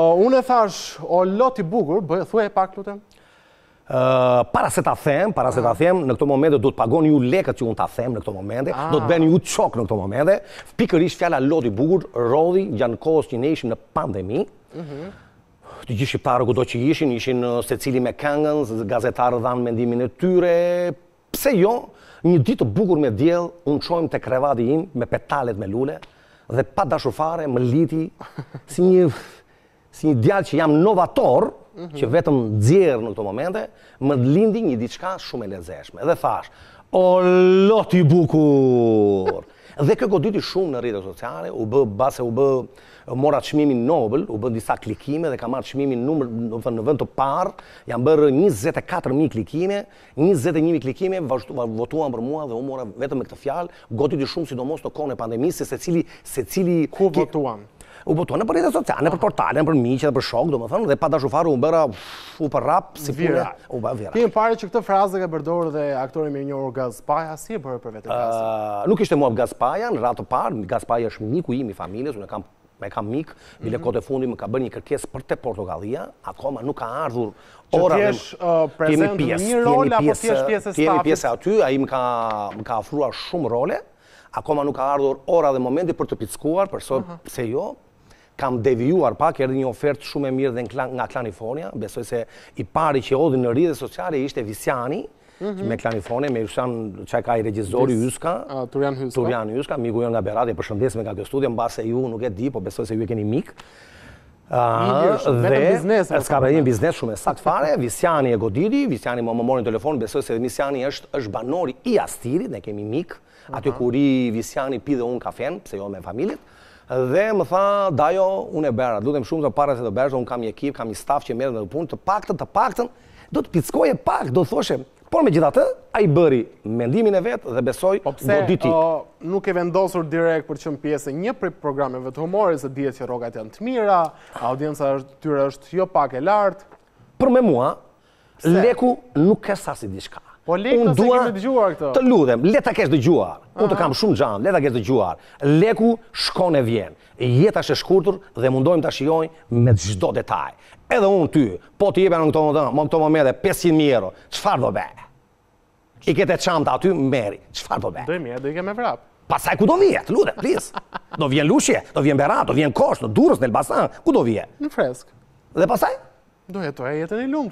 Unë e thash, o lot i bugur, bëjë, thuaj e pak, lutem? Para se ta them, para se ta them, në këto momente do të pagoni ju lekët që unë ta them në këto momente, ah. do të ben ju qokë në këto momente, ishtë fjalla lot i bugur, rodi, gjanë kohës që ne ishim në pandemi, mhm. të gjithë shqiptarë këto që ishin, ishin se cili me këngën, gazetarë dhanë mendimin e tyre, pse jo, një ditë bugur me djelë, unë qojmë të krevati im, me petalet me lule, dhe pa dashur fare, më liti, si një si një djalë që jam novator, mhm. që vetëm dzirë në këto momente, më dlindi një diçka shumë e lezeshme. Dhe thash, o loti bukur! Dhe këkotit dyti shumë në rritës sociale, u bë, base u bë, mora qmimin Nobel, u bë disa klikime dhe ka mora qmimin në vend të parë, jam bërë 24.000 klikime, 21.000 klikime, votuam për mua dhe u mora vetëm me këtë fjalë, këtë shumë si do mos të kone pandemisë, se cili... Kërë votuam? u botua në përrejtet sociale, për portalen, për miqe dhe për shok, do më thënë, dhe pa da shufaru, u më bëra u për rap, si pune, u bëra vira. Kime pare që këtë frazë ka bërdorë dhe aktore me njërë Gazpaja, si e bërë për vetë Gazpaja? Nuk ishte mua Gazpaja, në ratë parë, Gazpaja është miku i mi familjes, unë kam me kam mik, bile mhm. kote fundi më ka bërë një kërkes për të Portugalia, akoma nuk ka ardhur ora dhe më kemi pjesë, kemi pjesë, kemi pjesë aty, a i më ka afruar shumë role, akoma nuk ka ardhur ora dhe momenti për të pizkuar, përso mhm. se jo, kam devijuar pak, erdi një ofertë shumë e mirë dhe nga Klanifonia besoj se i pari që odhë në rrje sociale ishte Visjani, mhm. me Klanifonia, me Jushan, që ka i regjizori Juska, Turjan Juska, miku jo nga Berat, e përshëndes me nga kjo studion, base ju nuk e di, po besoj se ju e keni mik, ah, dhe s'ka për një po. biznes shumë e sakt fare, Visjani e godiri, Visjani më më morin telefon, besoj se Visjani është është banori i astiri, ne kemi mik, aty kuri Visjani pide unë kafen, pse jo me familit, dhe më tha, dajo, unë e bera, lutem shumë të pare se të bërshë, unë kam një ekip, kam një staf që mërë në punë, të paktën, të paktën, do të e pak, do të thoshe, por me gjitha të, a i bëri mendimin e vetë dhe besoj Opse, po do ditit. nuk e vendosur direkt për qënë pjesë një prej programeve të humorit, se dhjetë që rogat janë të mira, audienca është tyre është jo pak e lartë. Për me mua, leku nuk ka sasi diçka. Po leku se kemi dëgjuar këto. Të lutem, le ta kesh dëgjuar. Unë të kam shumë xhan, le ta kesh dëgjuar. Leku shkon e vjen. Jeta është e shkurtur dhe mundojmë ta shijojmë me çdo detaj. Edhe unë ty, po të jepja në këto moment, më këto momente 500000 euro. Çfarë do bë? I ke të çanta aty, merri. Çfarë do bë? Do i merr, do i kem me vrap. Pastaj ku do vije? Të lutem, please. Do vjen Lushje, do vjen Berat, do vjen Kosh, Durrës, në Elbasan, ku do vije? Në Fresk. Dhe pastaj? Do jetoj jetën e lumtur.